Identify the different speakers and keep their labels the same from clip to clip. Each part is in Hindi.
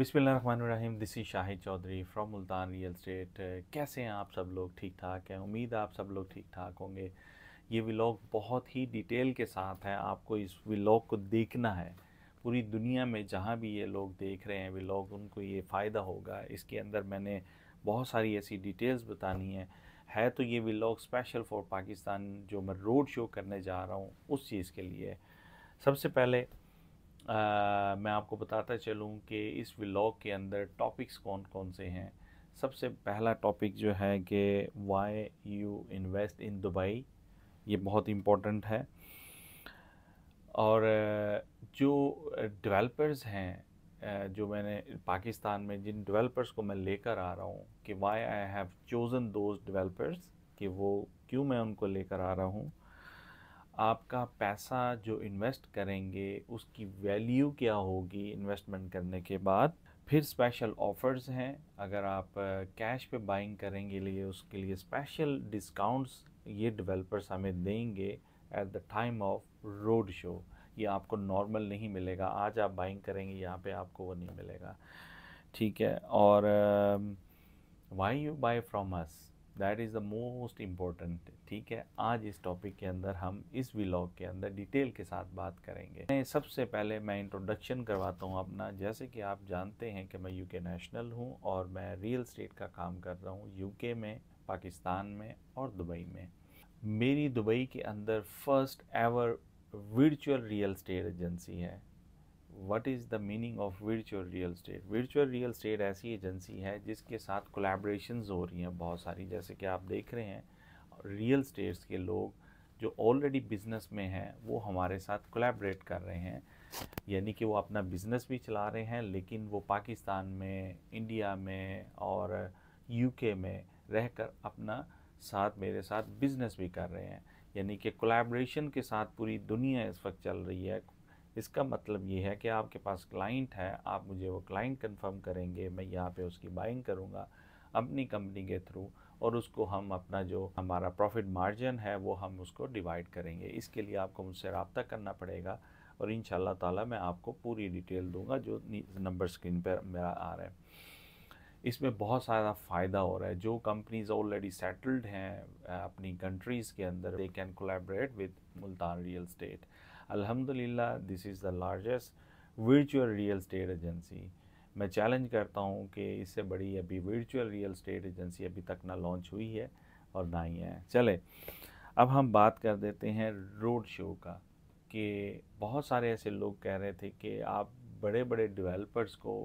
Speaker 1: Rahim this is Shahid Chaudhry from Multan real estate कैसे हैं आप सब लोग ठीक ठाक हैं उम्मीद आप सब लोग ठीक ठाक होंगे ये व्लॉग बहुत ही डिटेल के साथ है आपको इस व्लॉग को देखना है पूरी दुनिया में जहाँ भी ये लोग देख रहे हैं व्लॉग उनको ये फ़ायदा होगा इसके अंदर मैंने बहुत सारी ऐसी डिटेल्स बतानी है है तो ये व्लॉग स्पेशल फॉर पाकिस्तान जो मैं रोड शो करने जा रहा हूँ उस चीज़ के लिए सबसे पहले आ, मैं आपको बताता चलूँ कि इस व्लॉग के अंदर टॉपिक्स कौन कौन से हैं सबसे पहला टॉपिक जो है कि why you invest in Dubai ये बहुत इम्पोर्टेंट है और जो डेवलपर्स हैं जो मैंने पाकिस्तान में जिन डेवलपर्स को मैं लेकर आ रहा हूँ कि why I have chosen those developers कि वो क्यों मैं उनको लेकर आ रहा हूँ आपका पैसा जो इन्वेस्ट करेंगे उसकी वैल्यू क्या होगी इन्वेस्टमेंट करने के बाद फिर स्पेशल ऑफ़र्स हैं अगर आप कैश पे बाइंग करेंगे लिए उसके लिए स्पेशल डिस्काउंट्स ये डेवलपर्स हमें देंगे at the time of road show ये आपको नॉर्मल नहीं मिलेगा आज आप बाइंग करेंगे यहाँ पे आपको वो नहीं मिलेगा ठीक है और why you buy from us that is the most important ठीक है आज इस टॉपिक के अंदर हम इस व्लॉग के अंदर डिटेल के साथ बात करेंगे मैं सबसे पहले मैं इंट्रोडक्शन करवाता हूँ अपना जैसे कि आप जानते हैं कि मैं यूके नेशनल हूँ और मैं रियल स्टेट का काम कर रहा हूँ यूके में पाकिस्तान में और दुबई में मेरी दुबई के अंदर first ever virtual real estate agency है what is the meaning of virtual real estate virtual real estate ऐसी एजेंसी है जिसके साथ कोलेब्रेशन हो रही हैं बहुत सारी जैसे कि आप देख रहे हैं रियल स्टेट्स के लोग जो ऑलरेडी बिजनेस में हैं वो हमारे साथ कोलेबरेट कर रहे हैं यानी कि वो अपना बिजनेस भी चला रहे हैं लेकिन वो पाकिस्तान में इंडिया में और यूके में रहकर अपना साथ मेरे साथ बिजनेस भी कर रहे हैं यानी कि कोलेब्रेशन के साथ पूरी दुनिया इस वक्त चल रही है इसका मतलब ये है कि आपके पास क्लाइंट है आप मुझे वो क्लाइंट कंफर्म करेंगे मैं यहाँ पे उसकी बाइंग करूँगा अपनी कंपनी के थ्रू और उसको हम अपना जो हमारा प्रॉफिट मार्जिन है वो हम उसको डिवाइड करेंगे इसके लिए आपको मुझसे रबता करना पड़ेगा और इन ताला मैं आपको पूरी डिटेल दूंगा जो नंबर स्क्रीन पर मेरा आ रहा है इसमें बहुत सारा फ़ायदा हो रहा है जो कंपनीज ऑलरेडी सेटल्ड हैं अपनी कंट्रीज़ के अंदर they can collaborate with Multan real estate अल्हम्दुलिल्लाह this is the largest virtual real estate agency मैं चैलेंज करता हूँ कि इससे बड़ी अभी वर्चुअल रियल इस्टेट एजेंसी अभी तक ना लॉन्च हुई है और ना ही है चले अब हम बात कर देते हैं रोड शो का कि बहुत सारे ऐसे लोग कह रहे थे कि आप बड़े बड़े डेवलपर्स को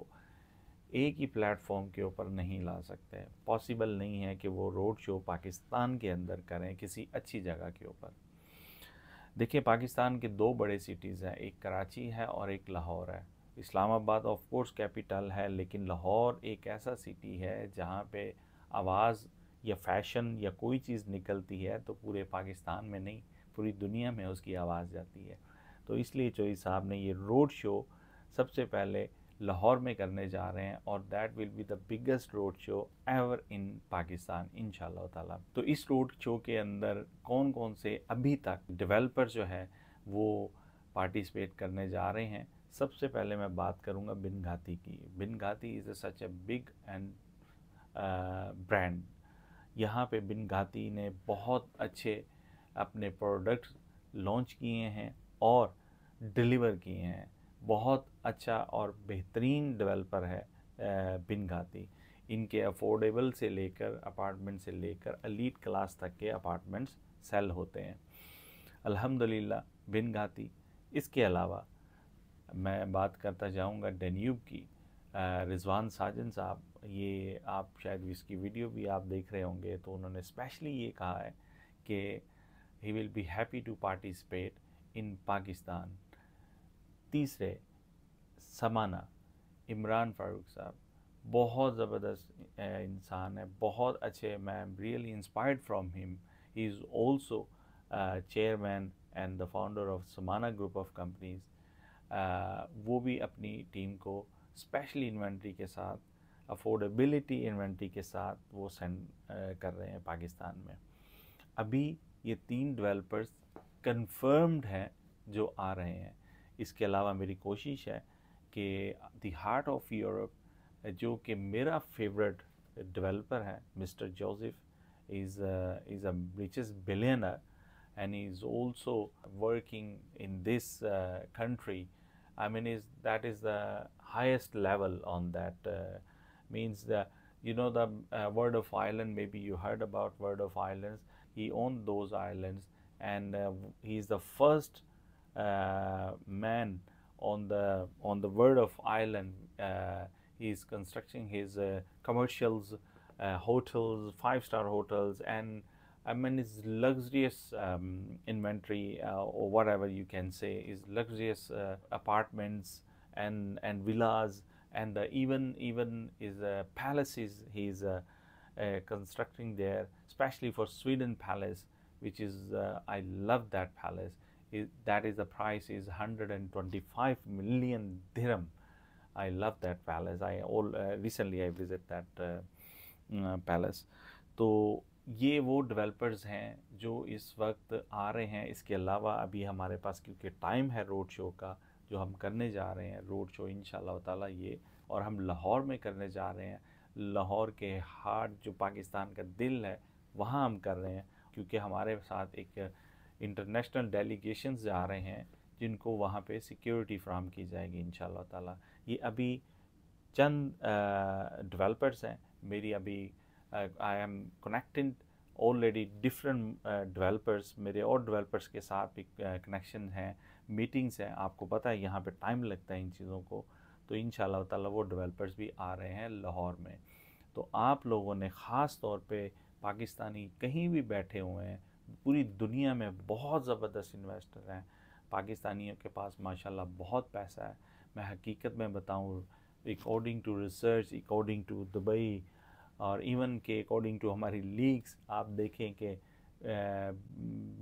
Speaker 1: एक ही प्लेटफॉर्म के ऊपर नहीं ला सकते पॉसिबल नहीं है कि वो रोड शो पाकिस्तान के अंदर करें किसी अच्छी जगह के ऊपर देखिए पाकिस्तान के दो बड़े सिटीज़ हैं एक कराची है और एक लाहौर है इस्लामाबाद ऑफ कोर्स कैपिटल है लेकिन लाहौर एक ऐसा सिटी है जहाँ पे आवाज़ या फैशन या कोई चीज़ निकलती है तो पूरे पाकिस्तान में नहीं पूरी दुनिया में उसकी आवाज़ जाती है तो इसलिए चोई साहब ने ये रोड शो सबसे पहले लाहौर में करने जा रहे हैं और that will be the biggest road show ever in Pakistan इन ताला तो इस रोड शो के अंदर कौन कौन से अभी तक डेवलपर जो है वो पार्टिसिपेट करने जा रहे हैं सबसे पहले मैं बात करूंगा बिन घाती की Binghatti is such a big and brand यहाँ पे बिन घाती ने बहुत अच्छे अपने प्रोडक्ट्स लॉन्च किए हैं और डिलीवर किए हैं बहुत अच्छा और बेहतरीन डेवलपर है बिन घाती इनके अफोर्डेबल से लेकर अपार्टमेंट से लेकर अलीट क्लास तक के अपार्टमेंट्स सेल होते हैं अल्हम्दुलिल्लाह बिन घाती इसके अलावा मैं बात करता जाऊंगा डेन्यूब की रिजवान साजन साहब ये आप शायद इसकी वीडियो भी आप देख रहे होंगे तो उन्होंने स्पेशली ये कहा है कि he will be happy to participate in Pakistan तीसरे समाना इमरान फारूक साहब बहुत ज़बरदस्त इंसान है बहुत अच्छे मैं really inspired from him he is also chairman and the founder of Samana group of companies वो भी अपनी टीम को स्पेशली इन्वेंट्री के साथ अफोर्डेबिलिटी इन्वेंट्री के साथ वो सेंड uh, कर रहे हैं पाकिस्तान में अभी ये तीन डेवलपर्स कन्फर्म्ड हैं जो आ रहे हैं इसके अलावा मेरी कोशिश है कि दी हार्ट ऑफ यूरोप जो कि मेरा फेवरेट डेवलपर है mister Joseph is is a riches billionaire and is also working in this country I mean is that is the highest level on that means the you know the world of island may be you heard about world of island he own those island and he is the first Uh, man on the on the word of Ireland. Uh, he is constructing his uh, commercials, hotels, five-star hotels, and I mean, his luxurious um, inventory uh, or whatever you can say is luxurious uh, apartments and and villas and uh, even even is palaces he is constructing there, especially for Sweden Palace, which is I love that palace. Is, that is the price is 125 million dirham. I love that palace. I all uh, recently I visit that uh, uh palace. तो ये वो डेवलपर्स हैं जो इस वक्त आ रहे हैं इसके अलावा अभी हमारे पास क्योंकि टाइम है रोड शो का जो हम करने जा रहे हैं रोड शो इन ताला ये और हम लाहौर में करने जा रहे हैं लाहौर के हार्ट जो पाकिस्तान का दिल है वहाँ हम कर रहे हैं क्योंकि हमारे साथ एक इंटरनेशनल डेलीगेशन जा रहे हैं जिनको वहाँ पे सिक्योरिटी फ्राहम की जाएगी इन ताला ये अभी चंद डेवलपर्स हैं मेरी अभी I am connected already different developers मेरे और डेवलपर्स के साथ भी कनेक्शन हैं मीटिंग्स हैं आपको पता है यहाँ पे टाइम लगता है इन चीज़ों को तो इन ताला वो डेवलपर्स भी आ रहे हैं लाहौर में तो आप लोगों ने ख़ास तौर पे पाकिस्तानी कहीं भी बैठे हुए हैं पूरी दुनिया में बहुत ज़बरदस्त इन्वेस्टर हैं पाकिस्तानियों के पास माशाल्लाह बहुत पैसा है मैं हकीकत में बताऊँ according to research according to Dubai और इवन के अकॉर्डिंग टू हमारी लीग्स आप देखें कि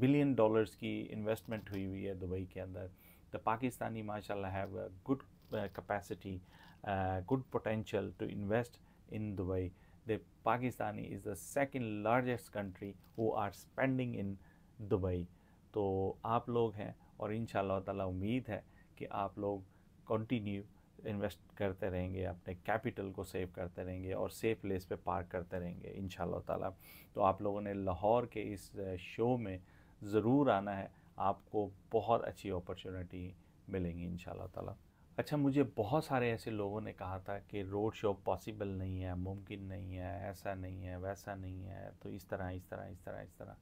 Speaker 1: बिलियन डॉलर्स की इन्वेस्टमेंट हुई हुई है दुबई के अंदर द तो पाकिस्तानी माशा have good capacity good potential to invest in Dubai the Pakistani is the second largest country who are spending in Dubai. तो आप लोग हैं और इन ताला उम्मीद है कि आप लोग कंटिन्यू इन्वेस्ट करते रहेंगे अपने कैपिटल को सेव करते रहेंगे और सेफ प्लेस पे पार्क करते रहेंगे इन ताला तो आप लोगों ने लाहौर के इस शो में ज़रूर आना है आपको बहुत अच्छी अपॉर्चुनिटी मिलेंगी इन ताला अच्छा मुझे बहुत सारे ऐसे लोगों ने कहा था कि रोड शो पॉसिबल नहीं है मुमकिन नहीं है ऐसा नहीं है वैसा नहीं है तो इस तरह इस तरह इस तरह इस तरह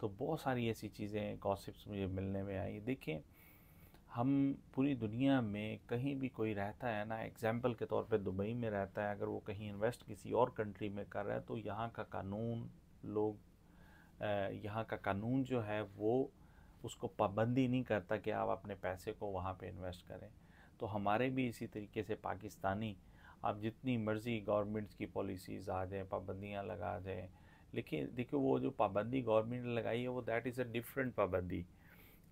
Speaker 1: तो बहुत सारी ऐसी चीज़ें कॉसिप्स मुझे मिलने में आई देखिए हम पूरी दुनिया में कहीं भी कोई रहता है ना एग्जाम्पल के तौर पे दुबई में रहता है अगर वो कहीं इन्वेस्ट किसी और कंट्री में कर रहा है तो यहाँ का कानून लोग यहाँ का कानून जो है वो उसको पाबंदी नहीं करता कि आप अपने पैसे को वहाँ पे इन्वेस्ट करें तो हमारे भी इसी तरीके से पाकिस्तानी आप जितनी मर्ज़ी गवर्नमेंट्स की पॉलिसीज़ आ जाएँ पाबंदियाँ लगा जाएँ लेकिन देखिए वो जो पाबंदी गवर्नमेंट ने लगाई है वो दैट इज़ अ डिफरेंट पाबंदी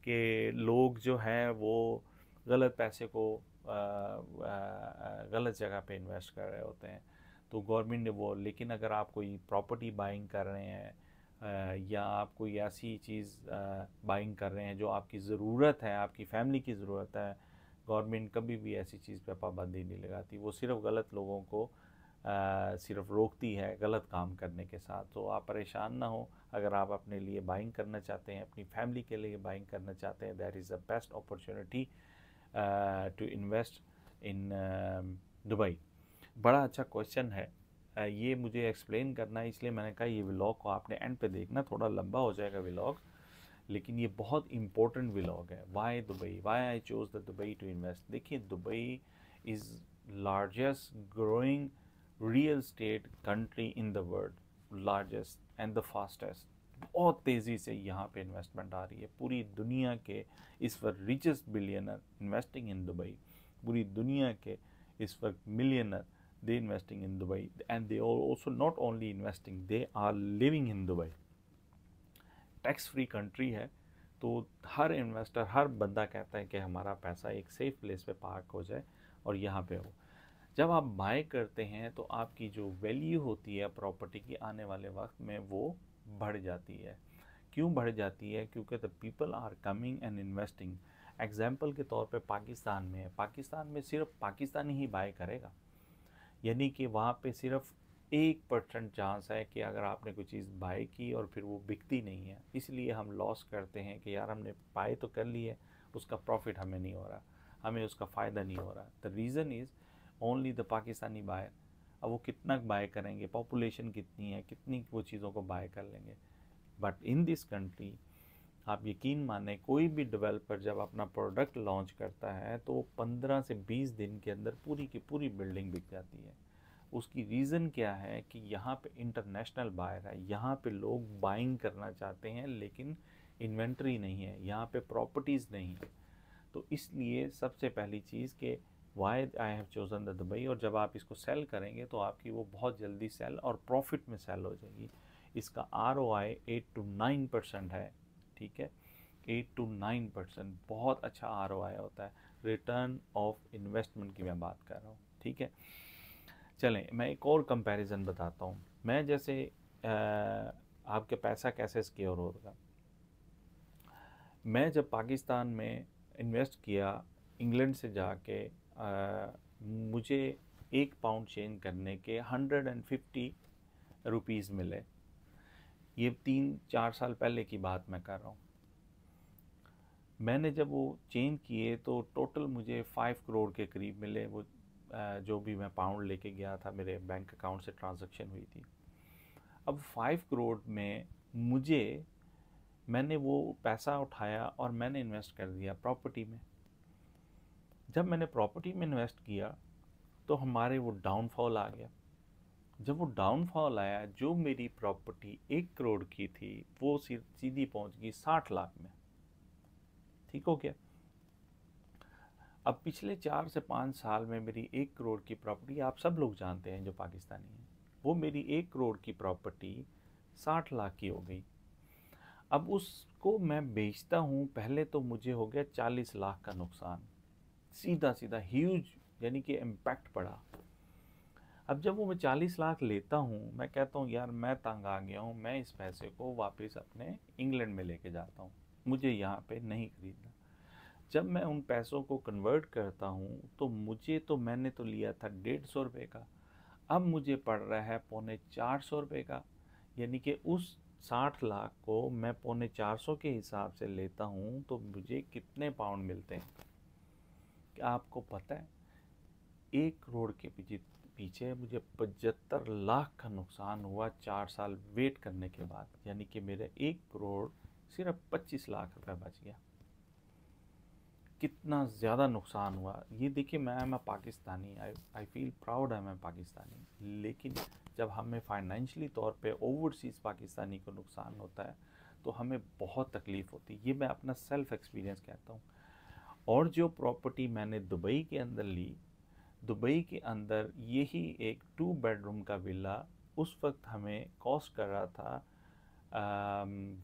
Speaker 1: कि लोग जो हैं वो गलत पैसे को आ, आ, गलत जगह पे इन्वेस्ट कर रहे होते हैं तो गवर्नमेंट ने वो लेकिन अगर आप कोई प्रॉपर्टी बाइंग कर रहे हैं आ, या आप कोई ऐसी चीज़ बाइंग कर रहे हैं जो आपकी ज़रूरत है आपकी फैमिली की ज़रूरत है गवर्नमेंट कभी भी ऐसी चीज़ पे पाबंदी नहीं लगाती वो सिर्फ गलत लोगों को आ, सिर्फ रोकती है गलत काम करने के साथ तो आप परेशान ना हो अगर आप अपने लिए बाइंग करना चाहते हैं अपनी फैमिली के लिए बाइंग करना चाहते हैं that is the best opportunity to invest in Dubai बड़ा अच्छा क्वेश्चन है ये मुझे एक्सप्लेन करना है इसलिए मैंने कहा ये व्लॉग को आपने एंड पे देखना थोड़ा लंबा हो जाएगा व्लॉग लेकिन ये बहुत इंपॉर्टेंट विलॉग है why Dubai why I chose the Dubai to invest देखिए Dubai is largest growing real estate country in the world largest and the fastest बहुत तेज़ी से यहाँ पे इन्वेस्टमेंट आ रही है पूरी दुनिया के इस वक्त richest billionaire investing in Dubai पूरी दुनिया के इस वक्त millionaire they investing in Dubai and they are also not only investing they are living in Dubai tax free country है तो हर इन्वेस्टर हर बंदा कहता है कि हमारा पैसा एक सेफ़ प्लेस पे पार्क हो जाए और यहाँ पे हो जब आप बाय करते हैं तो आपकी जो वैल्यू होती है प्रॉपर्टी की आने वाले वक्त में वो बढ़ जाती है क्यों बढ़ जाती है क्योंकि the people are coming and investing example के तौर पे पाकिस्तान में पाकिस्तान में सिर्फ पाकिस्तान ही बाय करेगा यानी कि वहाँ पे सिर्फ एक परसेंट चांस है कि अगर आपने कोई चीज़ बाय की और फिर वो बिकती नहीं है इसलिए हम लॉस करते हैं कि यार हमने बाय तो कर ली है उसका प्रॉफिट हमें नहीं हो रहा हमें उसका फ़ायदा नहीं हो रहा the reason is only the Pakistani buyer अब वो कितना बाय करेंगे पॉपुलेशन कितनी है कितनी वो चीज़ों को बाय कर लेंगे बट इन दिस कंट्री आप यकीन माने कोई भी डेवलपर जब अपना प्रोडक्ट लॉन्च करता है तो वो पंद्रह से बीस दिन के अंदर पूरी की पूरी बिल्डिंग बिक जाती है उसकी रीज़न क्या है कि यहाँ पे इंटरनेशनल बायर है यहाँ पे लोग बाइंग करना चाहते हैं लेकिन इन्वेंट्री नहीं है यहाँ पे प्रॉपर्टीज़ नहीं है तो इसलिए सबसे पहली चीज़ कि why I have chosen the Dubai और जब आप इसको सेल करेंगे तो आपकी वो बहुत जल्दी सेल और प्रॉफिट में सेल हो जाएगी इसका R O I eight to nine percent है ठीक है एट टू नाइन परसेंट बहुत अच्छा आर ओ आई होता है रिटर्न ऑफ इन्वेस्टमेंट की मैं बात कर रहा हूँ ठीक है चलें मैं एक और कंपैरिजन बताता हूँ मैं जैसे आ, आपके पैसा कैसे स्क्योर होगा मैं जब पाकिस्तान में इन्वेस्ट किया इंग्लैंड से जाके आ, मुझे एक पाउंड चेंज करने के हंड्रेड एंड फिफ्टी रुपीज़ मिले ये तीन चार साल पहले की बात मैं कर रहा हूँ मैंने जब वो चेंज किए तो टोटल मुझे फाइव करोड़ के करीब मिले वो जो भी मैं पाउंड लेके गया था मेरे बैंक अकाउंट से ट्रांजैक्शन हुई थी अब फाइव करोड़ में मुझे मैंने वो पैसा उठाया और मैंने इन्वेस्ट कर दिया प्रॉपर्टी में जब मैंने प्रॉपर्टी में इन्वेस्ट किया तो हमारे वो डाउनफॉल आ गया जब वो डाउनफॉल आया जो मेरी प्रॉपर्टी एक करोड़ की थी वो सीधी पहुंच गई साठ लाख में ठीक हो गया अब पिछले चार से पाँच साल में मेरी एक करोड़ की प्रॉपर्टी आप सब लोग जानते हैं जो पाकिस्तानी हैं वो मेरी एक करोड़ की प्रॉपर्टी साठ लाख की हो गई अब उसको मैं बेचता हूँ पहले तो मुझे हो गया चालीस लाख का नुकसान सीधा सीधा ह्यूज यानी कि इम्पैक्ट पड़ा अब जब वो मैं चालीस लाख लेता हूँ मैं कहता हूँ यार मैं तंग आ गया हूँ मैं इस पैसे को वापस अपने इंग्लैंड में लेके जाता हूँ मुझे यहाँ पे नहीं खरीदना जब मैं उन पैसों को कन्वर्ट करता हूँ तो मुझे तो मैंने तो लिया था डेढ़ सौ रुपये का अब मुझे पड़ रहा है पौने चार सौ रुपये का यानी कि उस साठ लाख को मैं पौने चार सौ के हिसाब से लेता हूँ तो मुझे कितने पाउंड मिलते हैं क्या आपको पता है एक करोड़ के पीछे पीछे मुझे पचहत्तर लाख का नुकसान हुआ चार साल वेट करने के बाद यानी कि मेरे एक करोड़ सिर्फ पच्चीस लाख रुपये बच गया कितना ज़्यादा नुकसान हुआ ये देखिए मैं मैं Pakistani I I feel proud है मैं पाकिस्तानी लेकिन जब हमें फाइनेंशियली तौर पे ओवरसीज़ पाकिस्तानी को नुकसान होता है तो हमें बहुत तकलीफ़ होती है ये मैं अपना सेल्फ़ एक्सपीरियंस कहता हूँ और जो प्रॉपर्टी मैंने दुबई के अंदर ली दुबई के अंदर यही एक टू बेडरूम का विला उस वक्त हमें कॉस्ट कर रहा था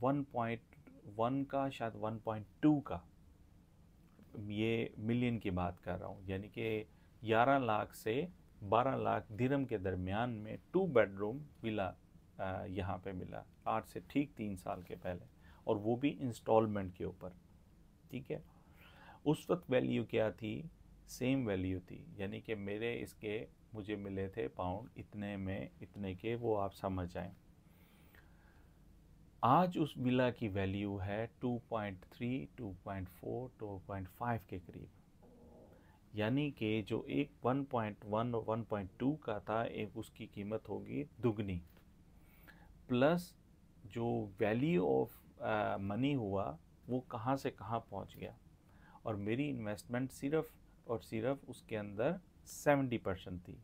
Speaker 1: वन पॉइंट वन का शायद वन पॉइंट टू का ये मिलियन की बात कर रहा हूँ यानी कि 11 लाख से 12 लाख धीरम के दरमियान में टू बेडरूम विला यहाँ पे मिला आठ से ठीक तीन साल के पहले और वो भी इंस्टॉलमेंट के ऊपर ठीक है उस वक्त वैल्यू क्या थी सेम वैल्यू थी यानी कि मेरे इसके मुझे मिले थे पाउंड इतने में इतने के वो आप समझ आएँ आज उस बिला की वैल्यू है 2.3, 2.4, 2.5 के करीब यानी कि जो एक 1.1 और 1.2 का था एक उसकी कीमत होगी दुगनी प्लस जो वैल्यू ऑफ मनी हुआ वो कहाँ से कहाँ पहुँच गया और मेरी इन्वेस्टमेंट सिर्फ और सिर्फ उसके अंदर 70 परसेंट थी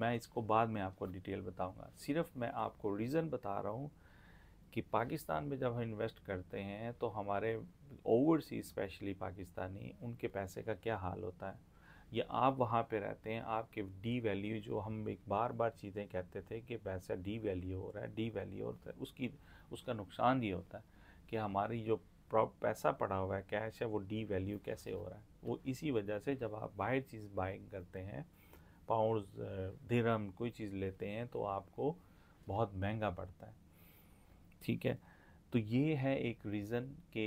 Speaker 1: मैं इसको बाद में आपको डिटेल बताऊंगा सिर्फ मैं आपको रीज़न बता रहा हूँ कि पाकिस्तान में जब हम इन्वेस्ट करते हैं तो हमारे ओवरसीज स्पेशली पाकिस्तानी उनके पैसे का क्या हाल होता है या आप वहाँ पे रहते हैं आपके डी वैल्यू जो हम एक बार बार चीज़ें कहते थे कि पैसा डी वैल्यू हो रहा है डी वैल्यू होता है उसकी उसका नुकसान ये होता है कि हमारी जो पैसा पड़ा हुआ है कैश है वो डी वैल्यू कैसे हो रहा है वो इसी वजह से जब आप बाहर चीज़ बाइंग करते हैं पाउंड धीरम कोई चीज़ लेते हैं तो आपको बहुत महंगा पड़ता है ठीक है तो ये है एक रीज़न के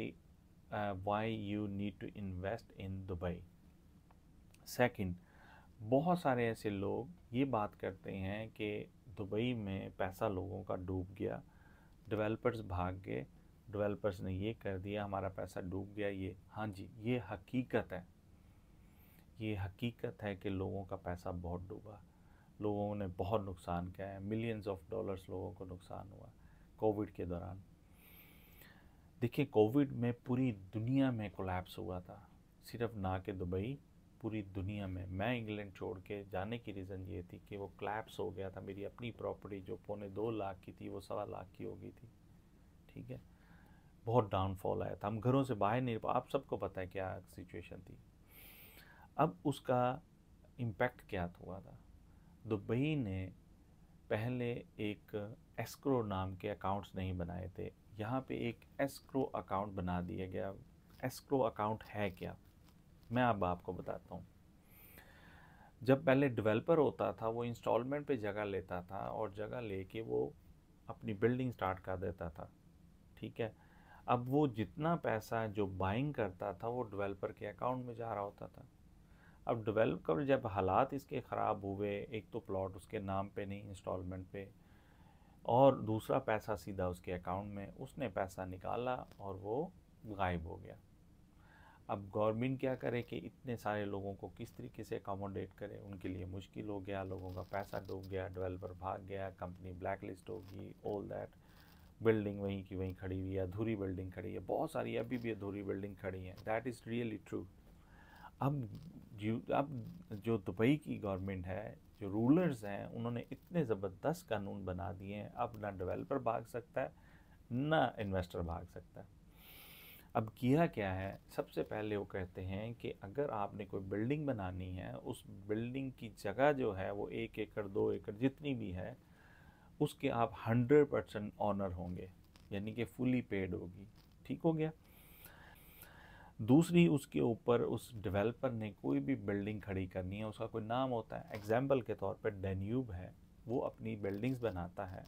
Speaker 1: why you need to invest in Dubai second बहुत सारे ऐसे लोग ये बात करते हैं कि दुबई में पैसा लोगों का डूब गया डेवलपर्स भाग गए डेवलपर्स ने ये कर दिया हमारा पैसा डूब गया ये हाँ जी ये हकीकत है ये हकीकत है कि लोगों का पैसा बहुत डूबा लोगों ने बहुत नुकसान किया है मिलियंस ऑफ डॉलर्स लोगों को नुकसान हुआ कोविड के दौरान देखिए कोविड में पूरी दुनिया में कोलैप्स हुआ था सिर्फ ना के दुबई पूरी दुनिया में मैं इंग्लैंड छोड़ के जाने की रीज़न ये थी कि वो क्लैप्स हो गया था मेरी अपनी प्रॉपर्टी जो पौने दो लाख की थी वो सवा लाख की हो गई थी ठीक है बहुत डाउनफॉल आया था हम घरों से बाहर नहीं आप सबको पता है क्या सिचुएशन थी अब उसका इम्पैक्ट क्या हुआ था दुबई ने पहले एक एस्क्रो नाम के अकाउंट्स नहीं बनाए थे यहाँ पे एक एस्क्रो अकाउंट बना दिया गया एस्क्रो अकाउंट है क्या मैं अब आपको बताता हूँ जब पहले डेवलपर होता था वो इंस्टॉलमेंट पे जगह लेता था और जगह लेके वो अपनी बिल्डिंग स्टार्ट कर देता था ठीक है अब वो जितना पैसा जो बाइंग करता था वो डेवलपर के अकाउंट में जा रहा होता था अब डेवलपर जब हालात इसके ख़राब हुए एक तो प्लॉट उसके नाम पे नहीं इंस्टॉलमेंट पे और दूसरा पैसा सीधा उसके अकाउंट में उसने पैसा निकाला और वो गायब हो गया अब गवर्नमेंट क्या करे कि इतने सारे लोगों को किस तरीके से अकोमोडेट करे उनके लिए मुश्किल हो गया लोगों का पैसा डूब गया डेवलपर भाग गया कंपनी ब्लैक लिस्ट होगी ऑल दैट बिल्डिंग वहीं की वहीं खड़ी हुई है अधूरी बिल्डिंग खड़ी है बहुत सारी अभी भी अधूरी बिल्डिंग खड़ी है दैट इज़ रियली ट्रू अब अब जो दुबई की गवर्नमेंट है जो रूलर्स हैं उन्होंने इतने ज़बरदस्त कानून बना दिए हैं अब ना डेवलपर भाग सकता है ना इन्वेस्टर भाग सकता है अब किया क्या है सबसे पहले वो कहते हैं कि अगर आपने कोई बिल्डिंग बनानी है उस बिल्डिंग की जगह जो है वो एक एकड़ दो एकड़ जितनी भी है उसके आप हंड्रेड परसेंट ऑनर होंगे यानी कि फुली पेड होगी ठीक हो गया दूसरी उसके ऊपर उस डेवलपर ने कोई भी बिल्डिंग खड़ी करनी है उसका कोई नाम होता है एग्जाम्पल के तौर पर डेन्यूब है वो अपनी बिल्डिंग्स बनाता है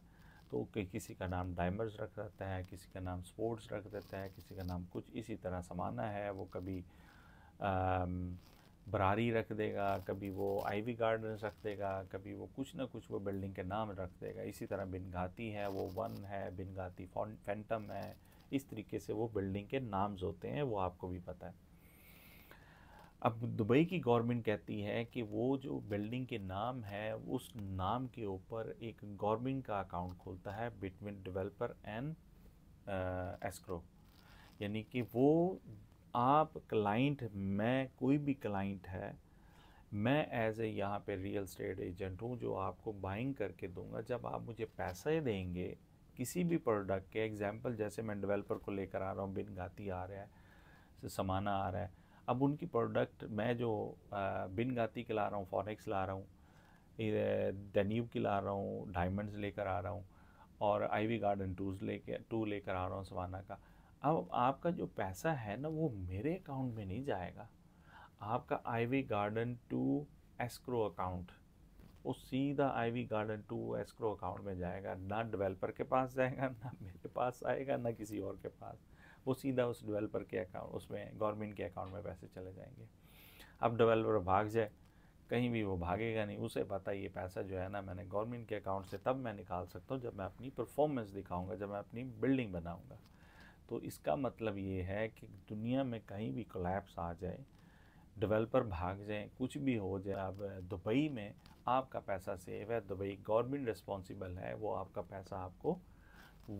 Speaker 1: तो किसी का नाम डाइमर्स रख देता है किसी का नाम स्पोर्ट्स रख देता है किसी का नाम कुछ इसी तरह समाना है वो कभी बरारी रख देगा कभी वो आईवी गार्डन रख देगा कभी वो कुछ ना कुछ वो बिल्डिंग के नाम रख देगा इसी तरह बिनघाती है वो वन है बिनघाती फैंटम है इस तरीके से वो बिल्डिंग के नाम्स होते हैं वो आपको भी पता है अब दुबई की गवर्नमेंट कहती है कि वो जो बिल्डिंग के नाम है उस नाम के ऊपर एक गवर्नमेंट का अकाउंट खोलता है बिटवीन डेवलपर एंड एस्क्रो यानी कि वो आप क्लाइंट मैं कोई भी क्लाइंट है मैं एज ए यहाँ पे रियल स्टेट एजेंट हूँ जो आपको बाइंग करके दूंगा जब आप मुझे पैसे देंगे किसी भी प्रोडक्ट के एग्जाम्पल जैसे मैं डेवलपर को लेकर आ रहा हूँ बिन गाती आ रहा है समाना आ रहा है अब उनकी प्रोडक्ट मैं जो बिन गाती के ला रहा हूँ फॉरेक्स ला रहा हूँ डेन्यू की ला रहा हूँ डायमंड्स लेकर आ रहा हूँ और आईवी गार्डन टूज लेके टू लेकर आ रहा हूँ समाना का अब आपका जो पैसा है ना वो मेरे अकाउंट में नहीं जाएगा आपका Ivy Garden to escrow account वो सीधा Ivy Garden to escrow account में जाएगा ना डेवलपर के पास जाएगा ना मेरे पास आएगा ना किसी और के पास वो सीधा उस डेवलपर के अकाउंट उसमें गवर्नमेंट के अकाउंट में पैसे चले जाएंगे अब डेवलपर भाग जाए कहीं भी वो भागेगा नहीं उसे पता ये पैसा जो है ना मैंने गवर्नमेंट के अकाउंट से तब मैं निकाल सकता हूँ जब मैं अपनी परफॉर्मेंस दिखाऊंगा जब मैं अपनी बिल्डिंग बनाऊँगा तो इसका मतलब ये है कि दुनिया में कहीं भी कोलैप्स आ जाए डेवलपर भाग जाएं कुछ भी हो जाए आप दुबई में आपका पैसा सेव है दुबई गवर्नमेंट रिस्पॉन्सिबल है वो आपका पैसा आपको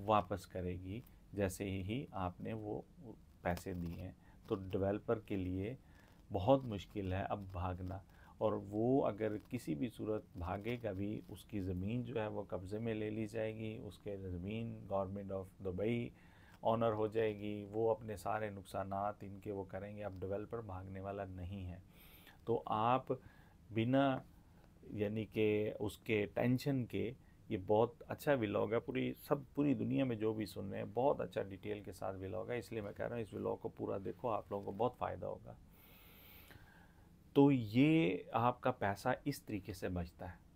Speaker 1: वापस करेगी जैसे ही आपने वो पैसे दिए हैं तो डेवलपर के लिए बहुत मुश्किल है अब भागना और वो अगर किसी भी सूरत भागेगा भी उसकी ज़मीन जो है वो कब्ज़े में ले ली जाएगी उसके ज़मीन गवर्नमेंट ऑफ दुबई ऑनर हो जाएगी वो अपने सारे नुकसान इनके वो करेंगे अब डेवलपर भागने वाला नहीं है तो आप बिना यानी कि उसके टेंशन के ये बहुत अच्छा विलॉग है पूरी सब पूरी दुनिया में जो भी सुन रहे हैं बहुत अच्छा डिटेल के साथ विलॉग है इसलिए मैं कह रहा हूँ इस व्लॉग को पूरा देखो आप लोगों को बहुत फ़ायदा होगा तो ये आपका पैसा इस तरीके से बचता है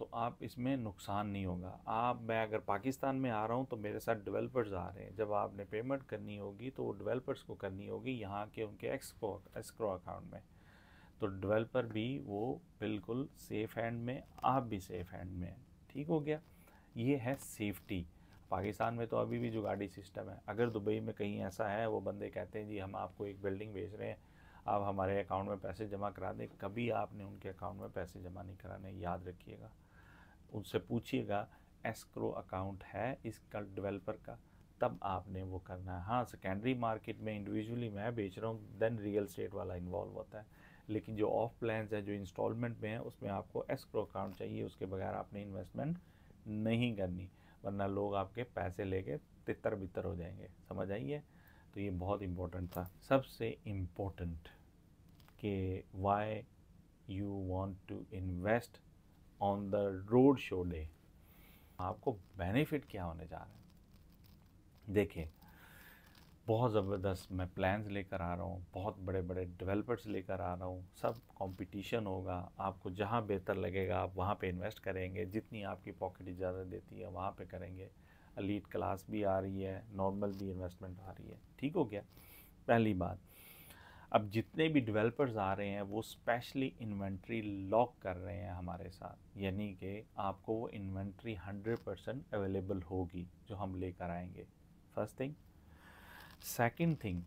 Speaker 1: तो आप इसमें नुकसान नहीं होगा आप मैं अगर पाकिस्तान में आ रहा हूँ तो मेरे साथ डेवलपर्स आ रहे हैं जब आपने पेमेंट करनी होगी तो वो डेवलपर्स को करनी होगी यहाँ के उनके एक्सपो एक्सक्रो अकाउंट में तो डेवलपर भी वो बिल्कुल सेफ हैंड में आप भी सेफ हैंड में हैं ठीक हो गया ये है सेफ्टी पाकिस्तान में तो अभी भी जुगाड़ी सिस्टम है अगर दुबई में कहीं ऐसा है वो बंदे कहते हैं जी हम आपको एक बिल्डिंग भेज रहे हैं आप हमारे अकाउंट में पैसे जमा करा दें कभी आपने उनके अकाउंट में पैसे जमा नहीं कराने याद रखिएगा उनसे पूछिएगा एस्क्रो अकाउंट है इसका डेवलपर का तब आपने वो करना है हाँ सेकेंडरी मार्केट में इंडिविजुअली मैं बेच रहा हूँ देन रियल स्टेट वाला इन्वॉल्व होता है लेकिन जो ऑफ प्लान है जो इंस्टॉलमेंट में है उसमें आपको एस्क्रो अकाउंट चाहिए उसके बगैर आपने इन्वेस्टमेंट नहीं करनी वरना लोग आपके पैसे लेके तितर बितर हो जाएंगे समझ आइए तो ये बहुत इम्पोर्टेंट था सबसे इम्पोर्टेंट के why you want to invest on the road show day आपको बेनिफिट क्या होने जा रहा है देखिए बहुत ज़बरदस्त मैं प्लान्स लेकर आ रहा हूँ बहुत बड़े बड़े डेवलपर्स लेकर आ रहा हूँ सब कंपटीशन होगा आपको जहाँ बेहतर लगेगा आप वहाँ पे इन्वेस्ट करेंगे जितनी आपकी पॉकेट इजाज़त देती है वहाँ पे करेंगे अलीट क्लास भी आ रही है नॉर्मल भी इन्वेस्टमेंट आ रही है ठीक हो गया पहली बात अब जितने भी डेवलपर्स आ रहे हैं वो स्पेशली इन्वेंट्री लॉक कर रहे हैं हमारे साथ यानी कि आपको वो इन्वेंट्री 100 परसेंट अवेलेबल होगी जो हम लेकर आएंगे फर्स्ट थिंग सेकंड थिंग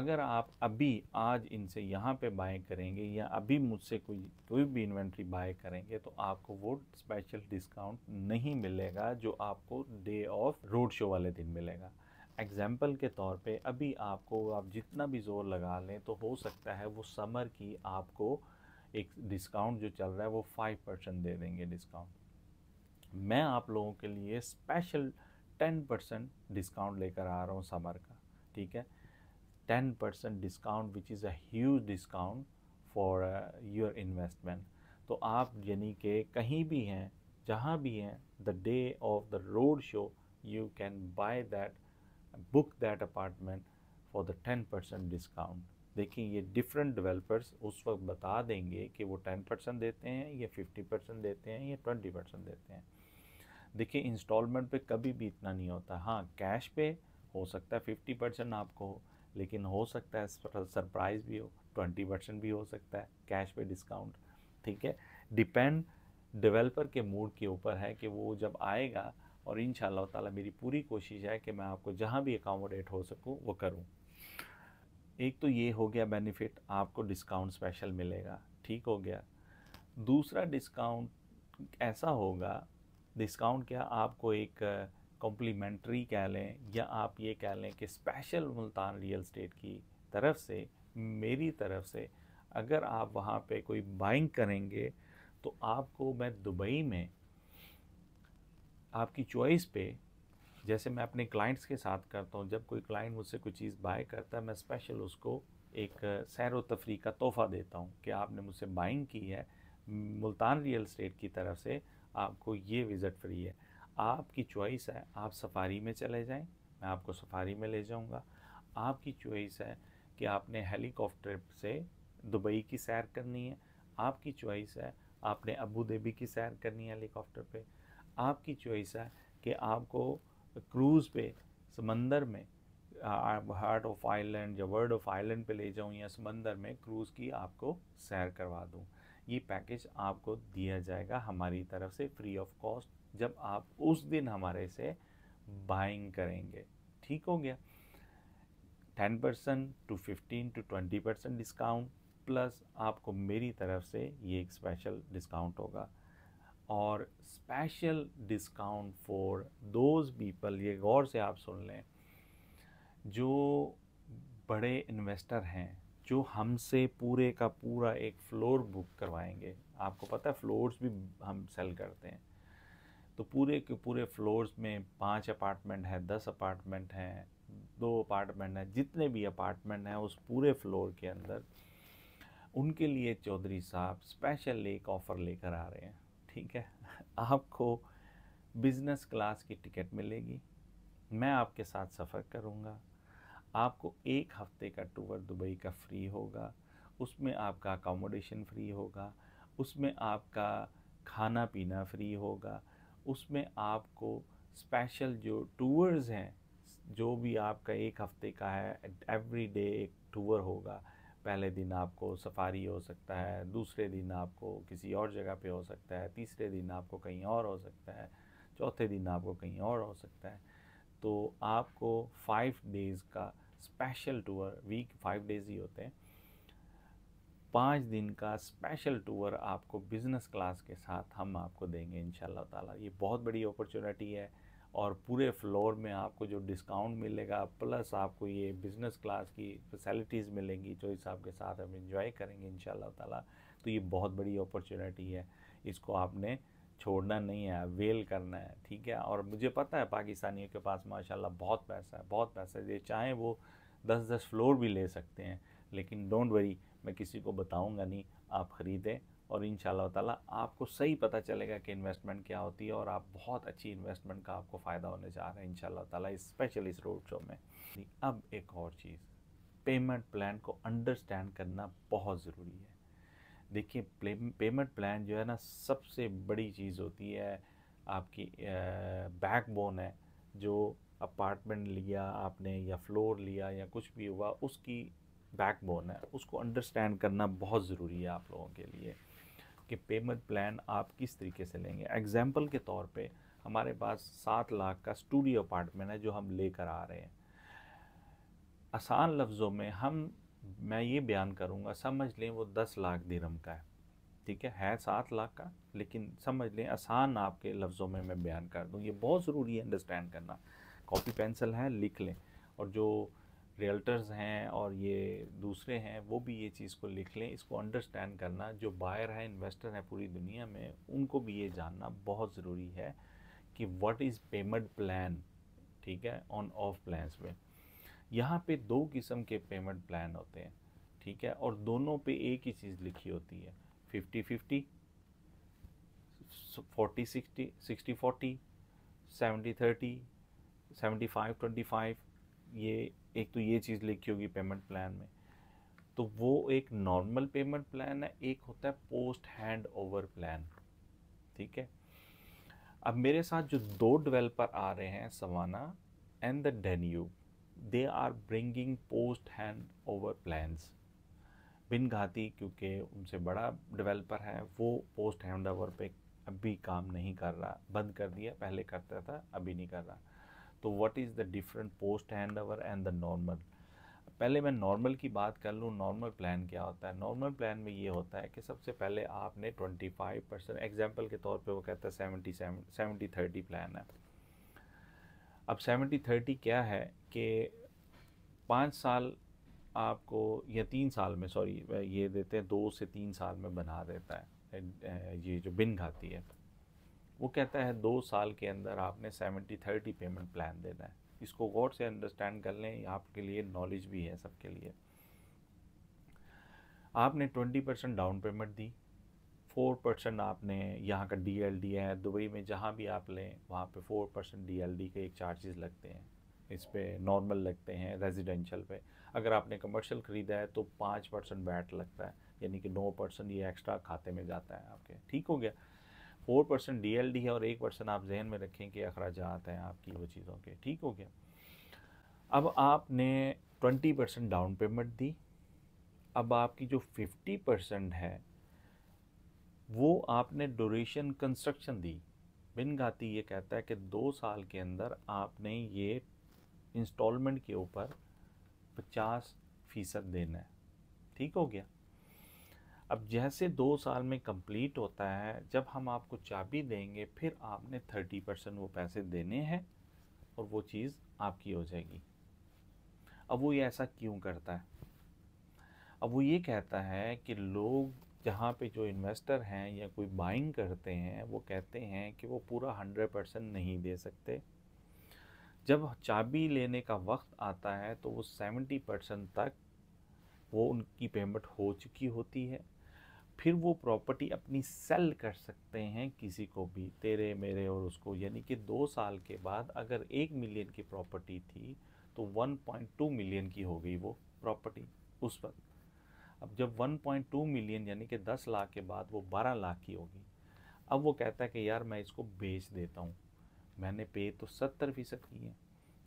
Speaker 1: अगर आप अभी आज इनसे यहाँ पे बाय करेंगे या अभी मुझसे कोई कोई भी इन्वेंट्री बाय करेंगे तो आपको वो स्पेशल डिस्काउंट नहीं मिलेगा जो आपको डे ऑफ रोड शो वाले दिन मिलेगा एग्ज़ाम्पल के तौर पे अभी आपको आप जितना भी ज़ोर लगा लें तो हो सकता है वो समर की आपको एक डिस्काउंट जो चल रहा है वो फाइव परसेंट दे देंगे डिस्काउंट मैं आप लोगों के लिए स्पेशल टेन परसेंट डिस्काउंट लेकर आ रहा हूँ समर का ठीक है ten percent discount which is as discount for your investment तो आप यानी कि कहीं भी हैं जहाँ भी हैं the day of the road show you can buy that book that apartment for the ten percent discount देखिए ये डिफरेंट डेवलपर्स उस वक्त बता देंगे कि वो टेन परसेंट देते हैं या फिफ्टी परसेंट देते हैं या ट्वेंटी परसेंट देते हैं देखिए इंस्टॉलमेंट पे कभी भी इतना नहीं होता हाँ कैश पे हो सकता है फिफ्टी परसेंट आपको हो लेकिन हो सकता है सरप्राइज़ भी हो ट्वेंटी परसेंट भी हो सकता है कैश पे डिस्काउंट ठीक है डिपेंड डेवलपर के मूड के ऊपर है कि वो जब आएगा और इन ताला मेरी पूरी कोशिश है कि मैं आपको जहाँ भी एकामोडेट हो सकूँ वो करूँ एक तो ये हो गया बेनिफिट आपको डिस्काउंट स्पेशल मिलेगा ठीक हो गया दूसरा डिस्काउंट ऐसा होगा डिस्काउंट क्या आपको एक कॉम्प्लीमेंट्री कह लें या आप ये कह लें कि स्पेशल मुल्तान रियल स्टेट की तरफ से मेरी तरफ से अगर आप वहाँ पे कोई बाइंग करेंगे तो आपको मैं दुबई में आपकी चॉइस पे जैसे मैं अपने क्लाइंट्स के साथ करता हूँ जब कोई क्लाइंट मुझसे कोई चीज़ बाय करता है मैं स्पेशल उसको एक सैर व तफरी का तोहफ़ा देता हूँ कि आपने मुझसे बाइंग की है मुल्तान रियल स्टेट की तरफ से आपको ये विज़िट फ्री है आपकी चॉइस है आप सफारी में चले जाएं मैं आपको सफारी में ले जाऊंगा आपकी चॉइस है कि आपने हेलीकॉप्टर से दुबई की सैर करनी है आपकी चॉइस है आपने अबू धाबी की सैर करनी है हेलीकॉप्टर पे आपकी चॉइस है कि आपको क्रूज़ पे समंदर में हार्ट ऑफ आइलैंड या वर्ड ऑफ आइलैंड पे ले जाऊँ या समंदर में क्रूज़ की आपको सैर करवा दूँ ये पैकेज आपको दिया जाएगा हमारी तरफ से फ्री ऑफ कॉस्ट जब आप उस दिन हमारे से बाइंग करेंगे ठीक हो गया ten percent to fifteen to twenty percent discount plus आपको मेरी तरफ से ये एक स्पेशल डिस्काउंट होगा और special discount for those people ये गौर से आप सुन लें जो बड़े इन्वेस्टर हैं जो हमसे पूरे का पूरा एक फ़्लोर बुक करवाएंगे आपको पता है फ्लोर्स भी हम सेल करते हैं तो पूरे के पूरे फ्लोर्स में पांच अपार्टमेंट है दस अपार्टमेंट हैं दो अपार्टमेंट हैं जितने भी अपार्टमेंट हैं उस पूरे फ्लोर के अंदर उनके लिए चौधरी साहब स्पेशल एक ऑफ़र लेकर आ रहे हैं ठीक है आपको बिज़नेस क्लास की टिकट मिलेगी मैं आपके साथ सफ़र करूँगा आपको एक हफ़्ते का टूर दुबई का फ्री होगा उसमें आपका अकोमोडेशन फ्री होगा उसमें आपका खाना पीना फ्री होगा उसमें आपको स्पेशल जो टूर्स हैं जो भी आपका एक हफ़्ते का है एवरी डे एक टूर होगा पहले दिन आपको सफारी हो सकता है दूसरे दिन आपको किसी और जगह पे हो सकता है तीसरे दिन आपको कहीं और हो सकता है चौथे दिन आपको कहीं और हो सकता है तो आपको फाइव डेज़ का special tour week five days ही होते हैं पाँच दिन का स्पेशल टूर आपको बिज़नेस क्लास के साथ हम आपको देंगे इन ताला ये बहुत बड़ी अपॉर्चुनिटी है और पूरे फ्लोर में आपको जो डिस्काउंट मिलेगा प्लस आपको ये बिज़नेस क्लास की फैसिलिटीज़ मिलेंगी जो इस आपके साथ हम इंजॉय करेंगे इन ताला तो ये बहुत बड़ी अपॉर्चुनिटी है इसको आपने छोड़ना नहीं है वेल करना है ठीक है और मुझे पता है पाकिस्तानियों के पास माशाल्लाह बहुत पैसा है बहुत पैसा है ये चाहे वो दस दस फ्लोर भी ले सकते हैं लेकिन डोंट वरी मैं किसी को बताऊंगा नहीं आप ख़रीदें और इन ताला आपको सही पता चलेगा कि इन्वेस्टमेंट क्या होती है और आप बहुत अच्छी इन्वेस्टमेंट का आपको फ़ायदा होने जा रहा है इन ताला स्पेशली इस रोड शो में अब एक और चीज़ पेमेंट प्लान को अंडरस्टैंड करना बहुत ज़रूरी है देखिए पेमेंट प्लान जो है ना सबसे बड़ी चीज़ होती है आपकी बैकबोन है जो अपार्टमेंट लिया आपने या फ्लोर लिया या कुछ भी हुआ उसकी बैकबोन है उसको अंडरस्टैंड करना बहुत ज़रूरी है आप लोगों के लिए कि पेमेंट प्लान आप किस तरीके से लेंगे एग्जाम्पल के तौर पे हमारे पास सात लाख का स्टूडियो अपार्टमेंट है जो हम लेकर आ रहे हैं आसान लफ्ज़ों में हम मैं ये बयान करूँगा समझ लें वो दस लाख दिरम का है ठीक है है सात लाख का लेकिन समझ लें आसान आपके लफ्ज़ों में मैं बयान कर दूँ ये बहुत ज़रूरी है अंडरस्टैंड करना कॉपी पेंसिल है लिख लें और जो रियल्टर्स हैं और ये दूसरे हैं वो भी ये चीज़ को लिख लें इसको अंडरस्टैंड करना जो बायर है इन्वेस्टर है पूरी दुनिया में उनको भी ये जानना बहुत ज़रूरी है कि व्हाट इज़ पेमेंट प्लान ठीक है ऑन ऑफ प्लान्स में यहाँ पे दो किस्म के पेमेंट प्लान होते हैं ठीक है और दोनों पे एक ही चीज़ लिखी होती है fifty fifty forty sixty sixty forty seventy thirty seventy five twenty five ये एक तो ये चीज़ लिखी होगी पेमेंट प्लान में तो वो एक नॉर्मल पेमेंट प्लान है एक होता है पोस्ट हैंड ओवर प्लान ठीक है अब मेरे साथ जो दो डेवलपर आ रहे हैं Savannah and the Danube they are bringing post hand over plans बिन घाती क्योंकि उनसे बड़ा डेवलपर है वो पोस्ट हैंड ओवर पे अभी काम नहीं कर रहा बंद कर दिया पहले करता था अभी नहीं कर रहा तो what is the different post hand over and the normal पहले मैं नॉर्मल की बात कर लूँ नॉर्मल प्लान क्या होता है नॉर्मल प्लान में ये होता है कि सबसे पहले आपने 25 परसेंट एग्जाम्पल के तौर पे वो कहता है सेवेंटी सेवेंटी थर्टी प्लान है अब सेवेंटी थर्टी क्या है कि पाँच साल आपको या तीन साल में सॉरी ये देते हैं दो से तीन साल में बना देता है ये जो बिन खाती है वो कहता है दो साल के अंदर आपने सेवेंटी थर्टी पेमेंट प्लान देना है इसको गौर से अंडरस्टैंड कर लें आपके लिए नॉलेज भी है सबके लिए आपने ट्वेंटी परसेंट डाउन पेमेंट दी फोर परसेंट आपने यहाँ का डी एल डी है दुबई में जहाँ भी आप लें वहाँ पे four percent D L D के एक चार्जेस लगते हैं इस पर नॉर्मल लगते हैं रेजिडेंशल पे अगर आपने कमर्शियल ख़रीदा है तो पाँच परसेंट बैट लगता है यानी कि नौ परसेंट ये एक्स्ट्रा खाते में जाता है आपके ठीक हो गया four percent D L D है और एक परसेंट आप जहन में रखें कि अखराज हैं आपकी वो चीज़ों के ठीक हो गया अब आपने ट्वेंटी परसेंट डाउन पेमेंट दी अब आपकी जो फिफ्टी परसेंट है वो आपने ड्यूरेशन कंस्ट्रक्शन दी बिन गाती ये कहता है कि दो साल के अंदर आपने ये इंस्टॉलमेंट के ऊपर पचास फ़ीसद देना है ठीक हो गया अब जैसे दो साल में कंप्लीट होता है जब हम आपको चाबी देंगे फिर आपने थर्टी परसेंट वो पैसे देने हैं और वो चीज़ आपकी हो जाएगी अब वो ये ऐसा क्यों करता है अब वो ये कहता है कि लोग जहाँ पे जो इन्वेस्टर हैं या कोई बाइंग करते हैं वो कहते हैं कि वो पूरा हंड्रेड परसेंट नहीं दे सकते जब चाबी लेने का वक्त आता है तो वो सेवेंटी परसेंट तक वो उनकी पेमेंट हो चुकी होती है फिर वो प्रॉपर्टी अपनी सेल कर सकते हैं किसी को भी तेरे मेरे और उसको यानी कि दो साल के बाद अगर एक मिलियन की प्रॉपर्टी थी तो 1.2 मिलियन की हो गई वो प्रॉपर्टी उस वक्त अब जब 1.2 मिलियन यानी कि 10 लाख के बाद वो 12 लाख की होगी अब वो कहता है कि यार मैं इसको बेच देता हूँ मैंने पे तो सत्तर फ़ीसद की है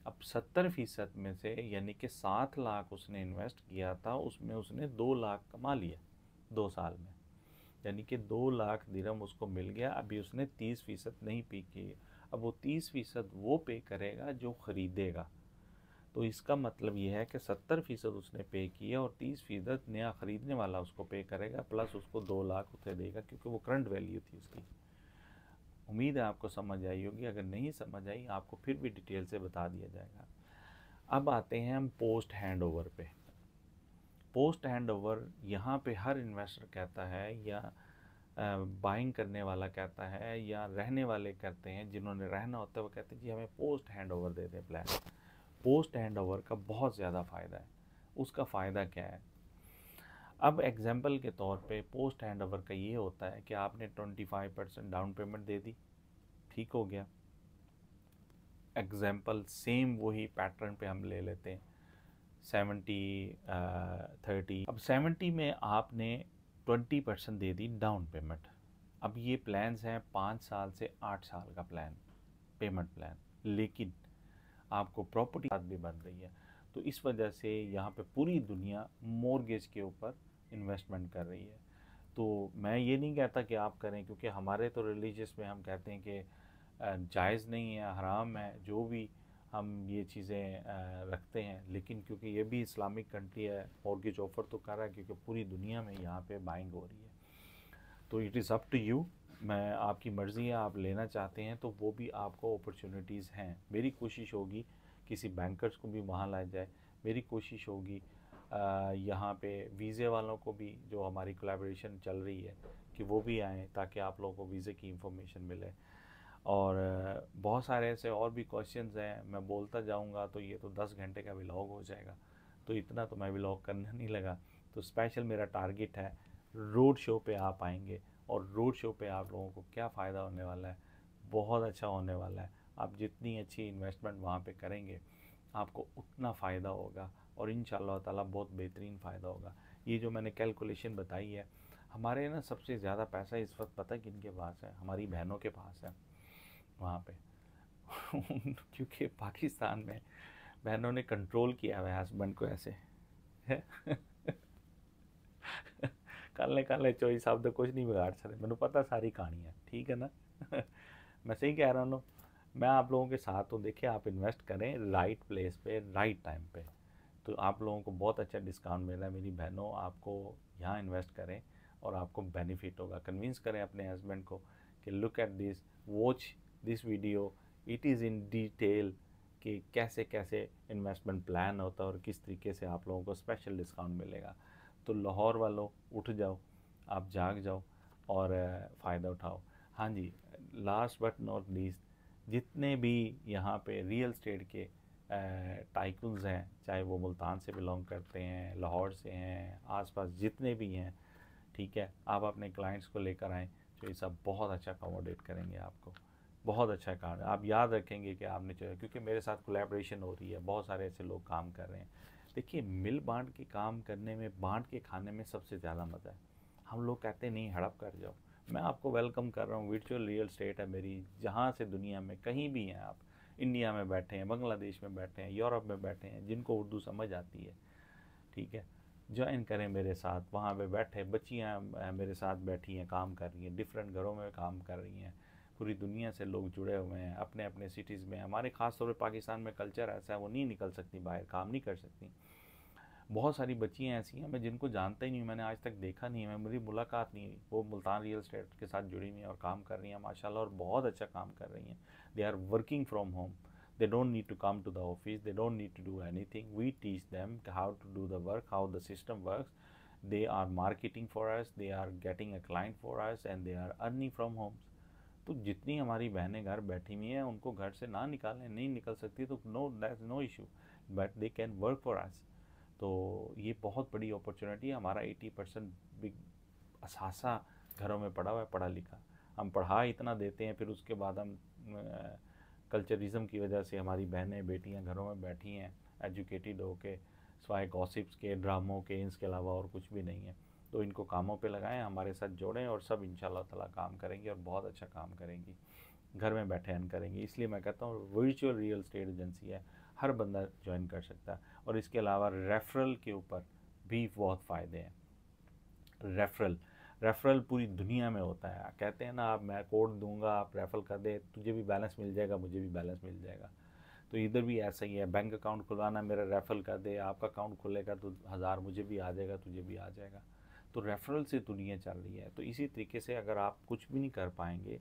Speaker 1: अब सत्तर फ़ीसद में से यानी कि सात लाख उसने इन्वेस्ट किया था उसमें उसने दो लाख कमा लिया दो साल में यानी कि दो लाख दिरम उसको मिल गया अभी उसने तीस फ़ीसद नहीं पे की अब वो तीस फ़ीसद वो पे करेगा जो ख़रीदेगा तो इसका मतलब यह है कि सत्तर फ़ीसद उसने पे किया और तीस फ़ीसद नया ख़रीदने वाला उसको पे करेगा प्लस उसको दो लाख उसे देगा क्योंकि वो करंट वैल्यू थी उसकी उम्मीद है आपको समझ आई होगी अगर नहीं समझ आई आपको फिर भी डिटेल से बता दिया जाएगा अब आते हैं हम पोस्ट हैंड ओवर पे पोस्ट हैंड ओवर यहाँ पे हर इन्वेस्टर कहता है या बाइंग करने वाला कहता है या रहने वाले कहते हैं जिन्होंने रहना होता है वो कहते हैं जी हमें पोस्ट हैंड ओवर दे दें प्लान पोस्ट हैंड ओवर का बहुत ज़्यादा फ़ायदा है उसका फ़ायदा क्या है अब एग्जाम्पल के तौर पे पोस्ट हैंड ओवर का ये होता है कि आपने 25 परसेंट डाउन पेमेंट दे दी ठीक हो गया एग्जाम्पल सेम वही पैटर्न पे हम ले लेते हैं सेवेंटी थर्टी अब सेवेंटी में आपने ट्वेंटी परसेंट दे दी डाउन पेमेंट अब ये प्लान्स हैं पाँच साल से आठ साल का प्लान पेमेंट प्लान लेकिन आपको प्रॉपर्टी भी बन रही है तो इस वजह से यहाँ पे पूरी दुनिया मोरगेज के ऊपर इन्वेस्टमेंट कर रही है तो मैं ये नहीं कहता कि आप करें क्योंकि हमारे तो रिलीजियस में हम कहते हैं कि जायज़ नहीं है हराम है जो भी हम ये चीज़ें रखते हैं लेकिन क्योंकि ये भी इस्लामिक कंट्री है मॉर्गेज ऑफ़र तो कर रहा है क्योंकि पूरी दुनिया में यहाँ पे बाइंग हो रही है तो it is up to you मैं आपकी मर्ज़ी है आप लेना चाहते हैं तो वो भी आपको अपॉर्चुनिटीज़ हैं मेरी कोशिश होगी किसी बैंकर्स को भी वहाँ लाया जाए मेरी कोशिश होगी यहाँ पे वीज़े वालों को भी जो हमारी कोलेब्रेशन चल रही है कि वो भी आएँ ताकि आप लोगों को वीज़े की इंफॉर्मेशन मिले और बहुत सारे ऐसे और भी क्वेश्चंस हैं मैं बोलता जाऊंगा तो ये तो दस घंटे का व्लॉग हो जाएगा तो इतना तो मैं व्लॉग करना नहीं लगा तो स्पेशल मेरा टारगेट है रोड शो पे आप आएंगे और रोड शो पे आप लोगों को क्या फ़ायदा होने वाला है बहुत अच्छा होने वाला है आप जितनी अच्छी इन्वेस्टमेंट वहाँ पर करेंगे आपको उतना फ़ायदा होगा और इन ताला बहुत बेहतरीन फ़ायदा होगा ये जो मैंने कैलकुलेशन बताई है हमारे ना सबसे ज़्यादा पैसा इस वक्त पता किन के पास है हमारी बहनों के पास है वहाँ पे क्योंकि पाकिस्तान में बहनों ने कंट्रोल किया हुआ है हस्बैंड को ऐसे काले काले चोई साहब तो कुछ नहीं बिगाड़ सकते मैंने पता सारी कहानी है ठीक है ना मैं सही कह रहा हूँ मैं आप लोगों के साथ हूँ देखिए आप इन्वेस्ट करें राइट प्लेस पे राइट टाइम पे तो आप लोगों को बहुत अच्छा डिस्काउंट मिल रहा है मेरी बहनों आपको यहाँ इन्वेस्ट करें और आपको बेनिफिट होगा कन्विंस करें अपने हस्बैंड को कि look at this watch this video it is in detail कि कैसे कैसे इन्वेस्टमेंट प्लान होता है और किस तरीके से आप लोगों को स्पेशल डिस्काउंट मिलेगा तो लाहौर वालों उठ जाओ आप जाग जाओ और फ़ायदा उठाओ हाँ जी लास्ट बट नॉट लीस्ट जितने भी यहाँ पे रियल स्टेट के टाइकून्स हैं चाहे वो मुल्तान से बिलोंग करते हैं लाहौर से हैं आसपास जितने भी हैं ठीक है आप अपने क्लाइंट्स को लेकर आएँ तो ये सब बहुत अच्छा अकोमोडेट करेंगे आपको बहुत अच्छा काम है आप याद रखेंगे कि आपने जो क्योंकि मेरे साथ कोलेब्रेशन हो रही है बहुत सारे ऐसे लोग काम कर रहे हैं देखिए मिल बांट के काम करने में बांट के खाने में सबसे ज़्यादा मज़ा है हम लोग कहते हैं नहीं हड़प कर जाओ मैं आपको वेलकम कर रहा हूँ वर्चुअल रियल स्टेट है मेरी जहाँ से दुनिया में कहीं भी हैं आप इंडिया में बैठे हैं बांग्लादेश में बैठे हैं यूरोप में बैठे हैं जिनको उर्दू समझ आती है ठीक है ज्वाइन करें मेरे साथ वहाँ पे बैठे बच्चियाँ मेरे साथ बैठी हैं काम कर रही हैं डिफरेंट घरों में काम कर रही हैं पूरी दुनिया से लोग जुड़े हुए हैं अपने अपने सिटीज़ में हमारे ख़ास तौर पर पाकिस्तान में कल्चर ऐसा है वो नहीं निकल सकती बाहर काम नहीं कर सकती बहुत सारी बच्चियाँ ऐसी हैं मैं जिनको जानता ही नहीं मैंने आज तक देखा नहीं मैं मेरी मुलाकात नहीं हुई वो मुल्तान रियल स्टेट के साथ जुड़ी हुई हैं और काम कर रही हैं माशाल्लाह और बहुत अच्छा काम कर रही हैं they are working from home they don't need to come to the office they don't need to do anything we teach them how to do the work how the system work they are marketing for us they are getting a client for us and they are earning from homes तो जितनी हमारी बहनें घर बैठी हुई हैं उनको घर से ना निकालें नहीं निकल सकती तो no that no issue but they can work for us तो ये बहुत बड़ी अपॉर्चुनिटी है हमारा एटी परसेंट बिग असासा घरों में पढ़ा हुआ है पढ़ा लिखा हम पढ़ा इतना देते हैं फिर उसके बाद हम कल्चरिज्म की वजह से हमारी बहनें बेटियां घरों में बैठी हैं एजुकेटेड होके स्वाय गॉसिप्स के ड्रामों के इसके अलावा और कुछ भी नहीं है तो इनको कामों पे लगाएं हमारे साथ जोड़ें और सब इन ताला काम करेंगे और बहुत अच्छा काम करेंगी घर में बैठे अन करेंगे इसलिए मैं कहता हूँ वर्चुअल रियल स्टेट एजेंसी है हर बंदा ज्वाइन कर सकता है और इसके अलावा रेफरल के ऊपर भी बहुत फ़ायदे हैं रेफरल रेफरल पूरी दुनिया में होता है कहते हैं ना आप मैं कोड दूंगा आप रेफरल कर दे तुझे भी बैलेंस मिल जाएगा मुझे भी बैलेंस मिल जाएगा तो इधर भी ऐसा ही है बैंक अकाउंट खुलवाना मेरा रेफरल कर दे आपका अकाउंट खुलेगा तो हज़ार मुझे भी आ जाएगा तुझे भी आ जाएगा तो रेफरल से दुनिया चल रही है तो इसी तरीके से अगर आप कुछ भी नहीं कर पाएंगे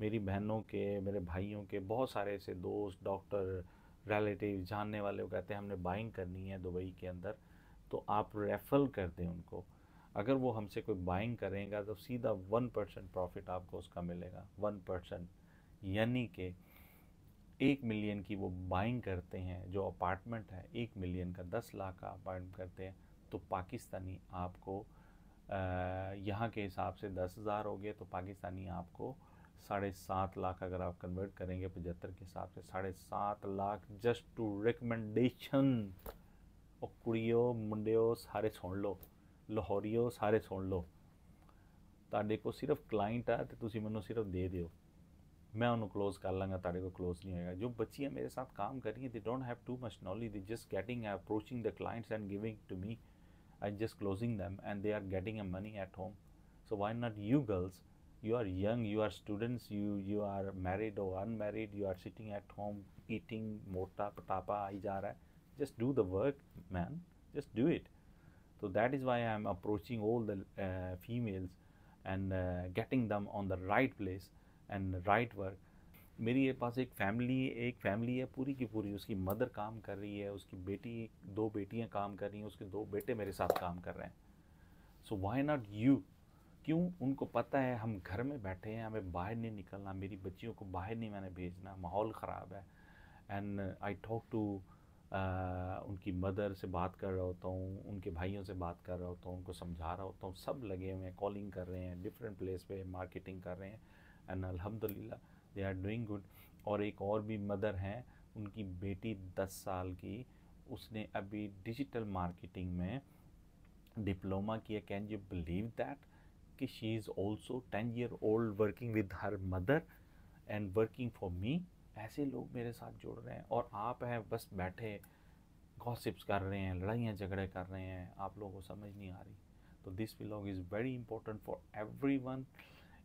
Speaker 1: मेरी बहनों के मेरे भाइयों के बहुत सारे ऐसे दोस्त डॉक्टर रिलेटिव जानने वाले वो कहते हैं हमने बाइंग करनी है दुबई के अंदर तो आप रेफरल कर दें उनको अगर वो हमसे कोई बाइंग करेगा तो सीधा वन परसेंट प्रॉफिट आपको उसका मिलेगा वन परसेंट यानी कि एक मिलियन की वो बाइंग करते हैं जो अपार्टमेंट है एक मिलियन का दस लाख का अपार्टमेंट करते हैं तो पाकिस्तानी आपको यहाँ के हिसाब से दस हज़ार हो गए तो पाकिस्तानी आपको साढ़े सात लाख अगर आप कन्वर्ट करेंगे पचहत्तर के हिसाब से साढ़े सात लाख जस्ट टू रिकमेंडेशन और कुड़ियों मुंडियों सारे सुन लो लाहौरी हो सारे सुन लो ਕੋਲ सिर्फ ਕਲਾਇੰਟ है तो ਤੁਸੀਂ मैं सिर्फ दे दौ मैं उन्होंने क्लोज कर लाँगा तेरे को क्लोज नहीं होगा जो बच्चियाँ मेरे साथ काम कर रही हैं they don't have too much knowledge they just getting approaching the clients and giving to me I'm just closing them and they are getting a money at home. So why not you girls? You are young, you are students, you you are married or unmarried, you are sitting at home eating mota patapa ijara. Just do the work, man. Just do it. So that is why I am approaching all the uh, females and uh, getting them on the right place and right work मेरी ये पास एक फैमिली एक फैमिली है पूरी की पूरी उसकी मदर काम कर रही है उसकी बेटी दो बेटियां काम कर रही हैं उसके दो बेटे मेरे साथ काम कर रहे हैं सो वाई नॉट यू क्यों उनको पता है हम घर में बैठे हैं हमें बाहर नहीं निकलना मेरी बच्चियों को बाहर नहीं मैंने भेजना माहौल ख़राब है एंड आई टॉक टू उनकी मदर से बात कर रहा होता हूँ उनके भाइयों से बात कर रहा होता हूँ उनको समझा रहा होता हूँ सब लगे हुए हैं कॉलिंग कर रहे हैं डिफरेंट प्लेस पे मार्केटिंग कर रहे हैं एंड अलहमदिल्ला दे आर डूइंग गुड और एक और भी मदर हैं उनकी बेटी दस साल की उसने अभी डिजिटल मार्केटिंग में डिप्लोमा किया कैन यू बिलीव दैट कि she is also ten year old working with her mother and working for me ऐसे लोग मेरे साथ जुड़ रहे हैं और आप हैं बस बैठे गॉसिप्स कर रहे हैं लड़ाइयाँ झगड़े कर रहे हैं आप लोगों को समझ नहीं आ रही तो this vlog is very important for everyone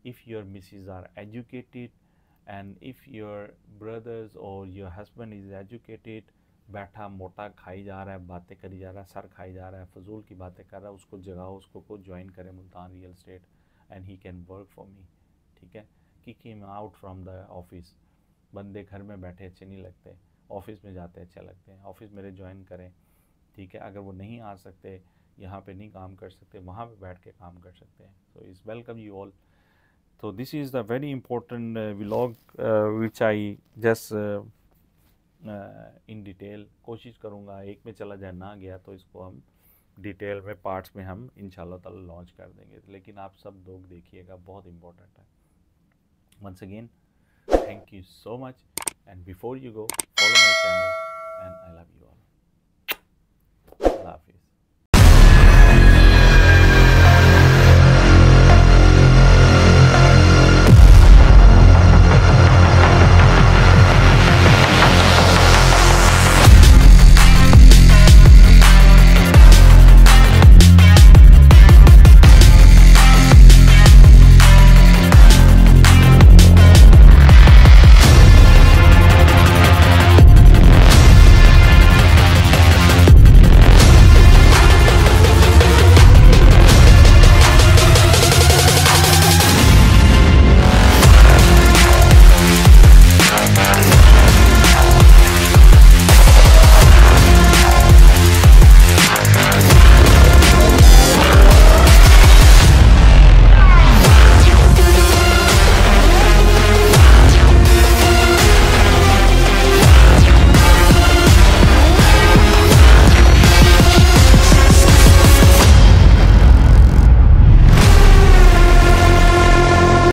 Speaker 1: if your missus are educated and if your brothers or your husband is educated बैठा मोटा खाई जा रहा है बातें करी जा रहा है सर खाई जा रहा है फजूल की बातें कर रहा है उसको जगाओ उसको को ज्वाइन करें Multan real estate and he can work for me ठीक है kick him out from the office बंदे घर में बैठे अच्छे नहीं लगते ऑफिस में जाते अच्छे लगते हैं ऑफिस मेरे ज्वाइन करें ठीक है अगर वो नहीं आ सकते यहाँ पे नहीं काम कर सकते वहाँ पे बैठ के काम कर सकते हैं so is welcome you all so this is the very important uh, vlog uh, which i just in uh, detail uh, कोशिश करूँगा एक में चला जाए ना गया तो इसको हम डिटेल में पार्ट्स में हम इन ताला लॉन्च कर देंगे लेकिन आप सब लोग देखिएगा बहुत इम्पोर्टेंट है once again thank you so much and before you go follow my channel and I love you